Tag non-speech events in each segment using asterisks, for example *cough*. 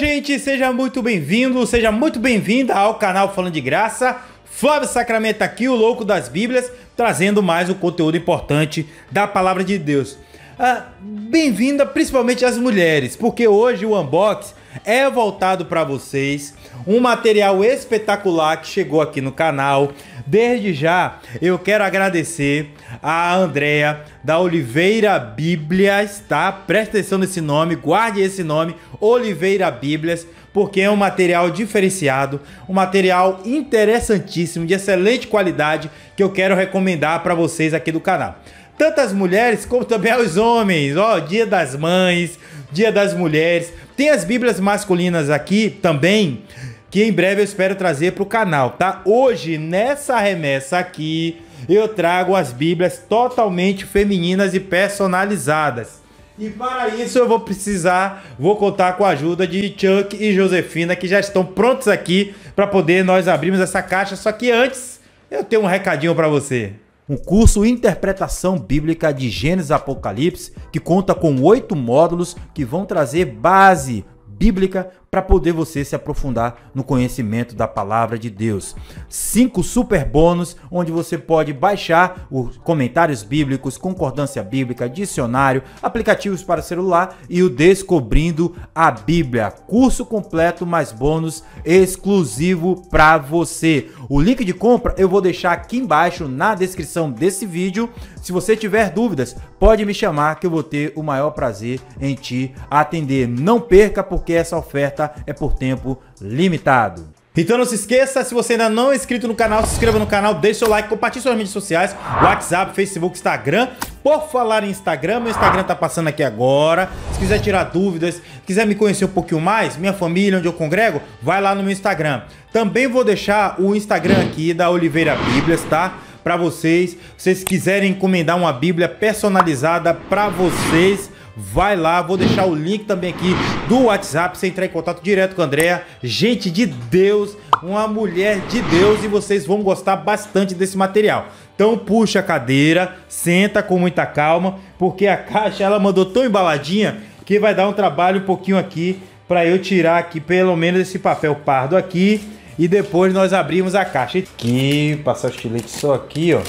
gente, seja muito bem-vindo, seja muito bem-vinda ao canal Falando de Graça. Flávio Sacramento aqui, o louco das Bíblias, trazendo mais o um conteúdo importante da palavra de Deus. Ah, bem-vinda principalmente as mulheres, porque hoje o unbox é voltado para vocês, um material espetacular que chegou aqui no canal. Desde já, eu quero agradecer a Andrea da Oliveira Bíblias, tá? Presta atenção nesse nome, guarde esse nome, Oliveira Bíblias, porque é um material diferenciado, um material interessantíssimo, de excelente qualidade, que eu quero recomendar para vocês aqui do canal tanto as mulheres como também aos homens. Ó, Dia das Mães, Dia das Mulheres. Tem as Bíblias masculinas aqui também, que em breve eu espero trazer para o canal, tá? Hoje, nessa remessa aqui, eu trago as Bíblias totalmente femininas e personalizadas. E para isso eu vou precisar, vou contar com a ajuda de Chuck e Josefina, que já estão prontos aqui para poder nós abrirmos essa caixa. Só que antes, eu tenho um recadinho para você um curso Interpretação Bíblica de Gênesis Apocalipse, que conta com oito módulos que vão trazer base bíblica para poder você se aprofundar no conhecimento da palavra de Deus. Cinco super bônus onde você pode baixar os comentários bíblicos, concordância bíblica, dicionário, aplicativos para celular e o Descobrindo a Bíblia, curso completo mais bônus exclusivo para você. O link de compra eu vou deixar aqui embaixo na descrição desse vídeo. Se você tiver dúvidas, pode me chamar que eu vou ter o maior prazer em te atender. Não perca porque essa oferta é por tempo limitado. Então não se esqueça, se você ainda não é inscrito no canal, se inscreva no canal, deixe seu like, compartilhe suas redes sociais, WhatsApp, Facebook, Instagram. Por falar em Instagram, meu Instagram tá passando aqui agora. Se quiser tirar dúvidas, quiser me conhecer um pouquinho mais, minha família, onde eu congrego, vai lá no meu Instagram. Também vou deixar o Instagram aqui da Oliveira Bíblias, tá? para vocês. Se vocês quiserem encomendar uma Bíblia personalizada para vocês, vai lá, vou deixar o link também aqui do WhatsApp, você entrar em contato direto com a Andrea. Gente de Deus, uma mulher de Deus e vocês vão gostar bastante desse material. Então puxa a cadeira, senta com muita calma, porque a caixa ela mandou tão embaladinha que vai dar um trabalho um pouquinho aqui para eu tirar aqui pelo menos esse papel pardo aqui e depois nós abrimos a caixa. Aqui, passar o estilete só aqui, ó,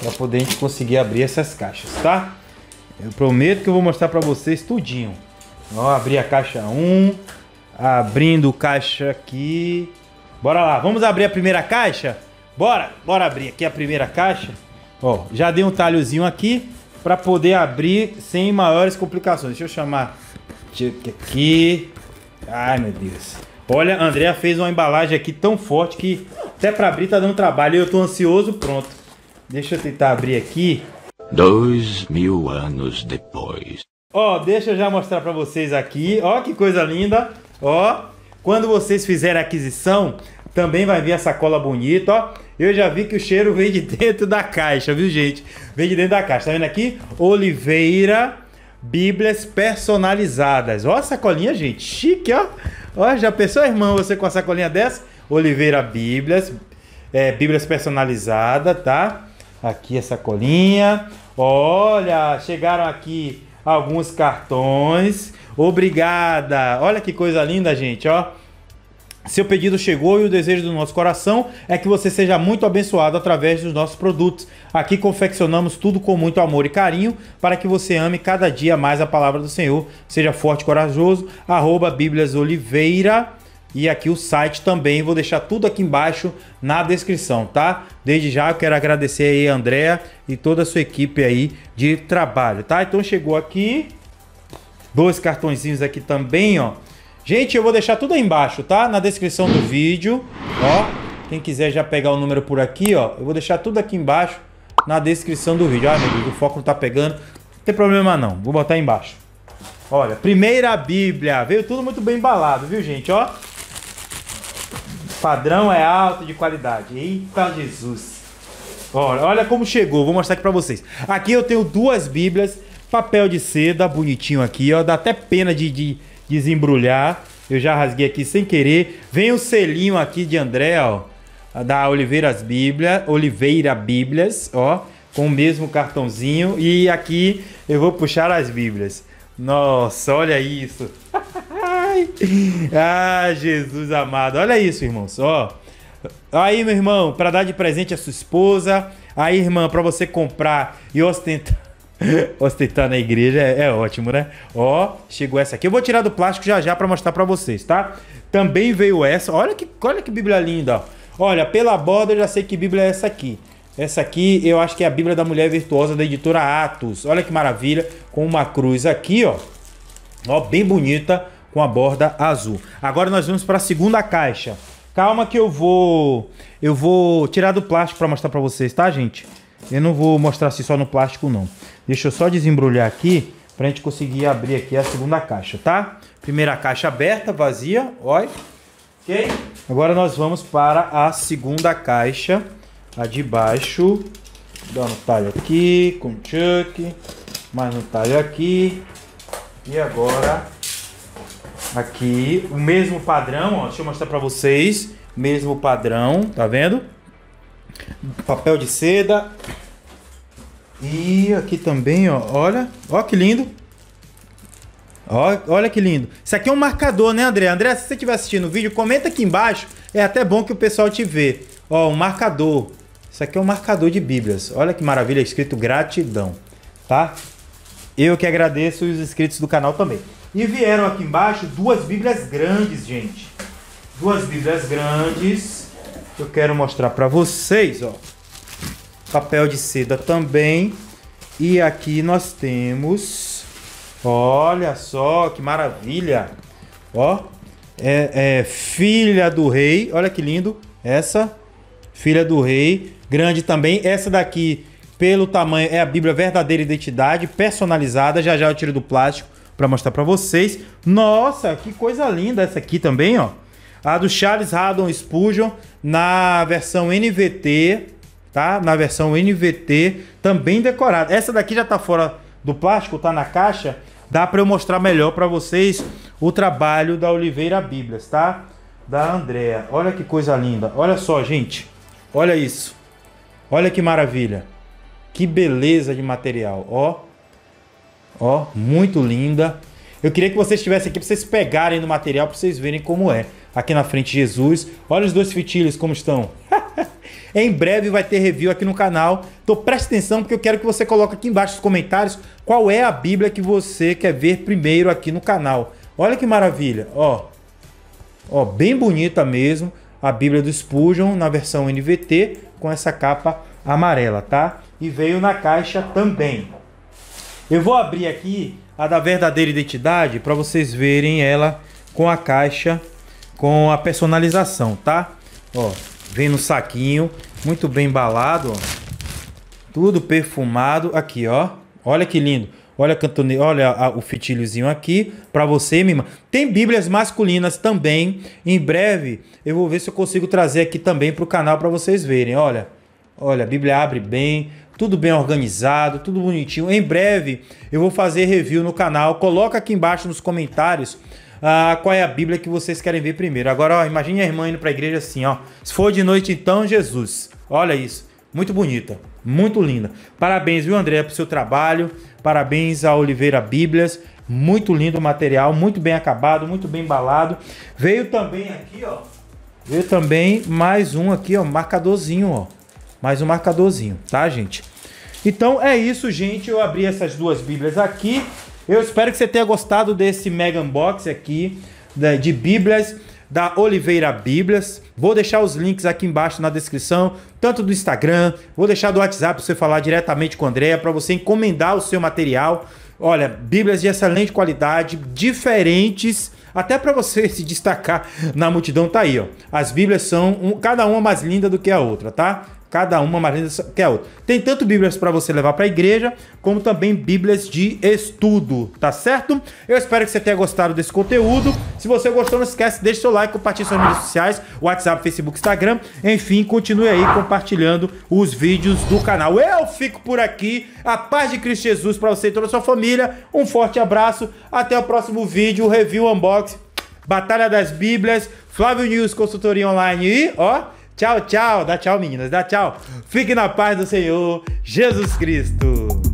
para poder a gente conseguir abrir essas caixas, tá? Eu prometo que eu vou mostrar para vocês tudinho. Ó, abrir a caixa 1, abrindo caixa aqui. Bora lá, vamos abrir a primeira caixa? Bora, bora abrir aqui a primeira caixa. Ó, já dei um talhozinho aqui para poder abrir sem maiores complicações. Deixa eu chamar aqui. Ai, meu Deus. Olha, a Andrea fez uma embalagem aqui tão forte que até para abrir tá dando trabalho e eu tô ansioso, pronto. Deixa eu tentar abrir aqui. Dois mil anos depois. Ó, deixa eu já mostrar para vocês aqui. Ó, que coisa linda. Ó, quando vocês fizerem a aquisição, também vai vir a sacola bonita, ó. Eu já vi que o cheiro vem de *laughs* dentro da caixa, viu, gente? Vem de dentro da caixa. Tá vendo aqui? Oliveira Bíblias personalizadas. Ó a sacolinha, gente. Chique, ó. Olha, já pensou, irmão, você com a sacolinha dessa? Oliveira Bíblias, é, Bíblias personalizada, tá? Aqui a sacolinha. Olha, chegaram aqui alguns cartões. Obrigada. Olha que coisa linda, gente, ó. Seu pedido chegou e o desejo do nosso coração é que você seja muito abençoado através dos nossos produtos. Aqui confeccionamos tudo com muito amor e carinho para que você ame cada dia mais a palavra do Senhor. Seja forte e corajoso. Arroba Bíblias Oliveira. E aqui o site também, vou deixar tudo aqui embaixo na descrição, tá? Desde já eu quero agradecer aí a Andrea e toda a sua equipe aí de trabalho, tá? Então chegou aqui, dois cartõezinhos aqui também, ó Gente, eu vou deixar tudo aí embaixo, tá? Na descrição do vídeo, ó. Quem quiser já pegar o número por aqui, ó. Eu vou deixar tudo aqui embaixo na descrição do vídeo. Ah, meu Deus, o foco não tá pegando. Não tem problema não, vou botar aí embaixo. Olha, primeira Bíblia. Veio tudo muito bem embalado, viu, gente, ó. padrão é alto de qualidade. Eita Jesus. Olha, olha como chegou, vou mostrar aqui pra vocês. Aqui eu tenho duas Bíblias, papel de seda, bonitinho aqui, ó. Dá até pena de... de Desembrulhar, Eu já rasguei aqui sem querer. Vem o selinho aqui de André, ó. Da Oliveiras Bíblia, Oliveira Bíblias, ó. Com o mesmo cartãozinho. E aqui eu vou puxar as Bíblias. Nossa, olha isso. *laughs* ah, Jesus amado. Olha isso, irmãos, ó. Aí, meu irmão, para dar de presente a sua esposa. Aí, irmã, para você comprar e ostentar. *laughs* Ostentar na igreja é, é ótimo, né? Ó, chegou essa aqui. Eu vou tirar do plástico já já para mostrar para vocês, tá? Também veio essa. Olha que, olha que Bíblia linda. Olha, pela borda eu já sei que Bíblia é essa aqui. Essa aqui eu acho que é a Bíblia da Mulher Virtuosa da editora Atos. Olha que maravilha, com uma cruz aqui, ó. Ó, bem bonita, com a borda azul. Agora nós vamos para a segunda caixa. Calma que eu vou eu vou tirar do plástico para mostrar para vocês, tá, gente? Eu não vou mostrar assim só no plástico, não. Deixa eu só desembrulhar aqui pra gente conseguir abrir aqui a segunda caixa, tá? Primeira caixa aberta, vazia, olha. Ok? Agora nós vamos para a segunda caixa, a de baixo. Dá um talho aqui, com chuck, mais um talho aqui. E agora, aqui, o mesmo padrão, ó, deixa eu mostrar pra vocês. Mesmo padrão, tá vendo? papel de seda. E aqui também, ó, olha, ó que lindo. Ó, olha que lindo. Isso aqui é um marcador, né, André? André, se você estiver assistindo o vídeo, comenta aqui embaixo. É até bom que o pessoal te vê. Ó, um marcador. Isso aqui é um marcador de Bíblias. Olha que maravilha, é escrito gratidão, tá? Eu que agradeço e os inscritos do canal também. E vieram aqui embaixo duas Bíblias grandes, gente. Duas Bíblias grandes eu quero mostrar para vocês, ó, papel de seda também. E aqui nós temos, olha só que maravilha, ó, é, é filha do rei, olha que lindo, essa, filha do rei, grande também. Essa daqui, pelo tamanho, é a Bíblia Verdadeira Identidade, personalizada, já já eu tiro do plástico para mostrar para vocês. Nossa, que coisa linda essa aqui também, ó. A do Charles Haddon Spurgeon na versão NVT, tá? Na versão NVT, também decorada. Essa daqui já tá fora do plástico, tá na caixa. Dá para eu mostrar melhor para vocês o trabalho da Oliveira Bíblias, tá? Da Andrea. Olha que coisa linda. Olha só, gente. Olha isso. Olha que maravilha. Que beleza de material, ó. Ó, muito linda. Eu queria que vocês estivessem aqui para vocês pegarem no material, para vocês verem como é aqui na frente Jesus. Olha os dois fitilhos como estão. *laughs* em breve vai ter review aqui no canal. Então preste atenção porque eu quero que você coloque aqui embaixo nos comentários qual é a Bíblia que você quer ver primeiro aqui no canal. Olha que maravilha, ó. Ó, bem bonita mesmo a Bíblia do Spurgeon na versão NVT com essa capa amarela, tá? E veio na caixa também. Eu vou abrir aqui a da verdadeira identidade para vocês verem ela com a caixa com a personalização, tá? Ó, vem no saquinho, muito bem embalado, ó. Tudo perfumado aqui, ó. Olha que lindo. Olha, cantone... Olha a, o fitilhozinho aqui para você, minha Tem bíblias masculinas também. Em breve eu vou ver se eu consigo trazer aqui também para o canal para vocês verem. Olha, olha, a Bíblia abre bem, tudo bem organizado, tudo bonitinho. Em breve eu vou fazer review no canal. Coloca aqui embaixo nos comentários ah, qual é a Bíblia que vocês querem ver primeiro. Agora, ó, imagine a irmã indo para a igreja assim, ó. Se for de noite, então, Jesus. Olha isso. Muito bonita, muito linda. Parabéns, viu, André, pro seu trabalho. Parabéns a Oliveira Bíblias. Muito lindo o material, muito bem acabado, muito bem embalado. Veio também aqui, ó. Veio também mais um aqui, ó, marcadorzinho, ó. Mais um marcadorzinho, tá, gente? Então é isso, gente. Eu abri essas duas Bíblias aqui. Eu espero que você tenha gostado desse mega box aqui né, de Bíblias da Oliveira Bíblias. Vou deixar os links aqui embaixo na descrição, tanto do Instagram, vou deixar do WhatsApp para você falar diretamente com o André, para você encomendar o seu material. Olha, Bíblias de excelente qualidade, diferentes, até para você *laughs* se destacar na multidão tá aí, ó. As Bíblias são um, cada uma mais linda do que a outra, tá? cada uma mais que a é outra. Tem tanto Bíblias para você levar para a igreja, como também Bíblias de estudo, tá certo? Eu espero que você tenha gostado desse conteúdo. Se você gostou, não esquece, deixe seu like, compartilhe suas redes sociais, WhatsApp, Facebook, Instagram. Enfim, continue aí compartilhando os vídeos do canal. Eu fico por aqui. A paz de Cristo Jesus para você e toda a sua família. Um forte abraço. Até o próximo vídeo, review unboxing. Batalha das Bíblias, Flávio News Consultoria Online e, ó, Tchau, tchau. Dá tchau, meninas. Dá tchau. Fique na paz do Senhor Jesus Cristo.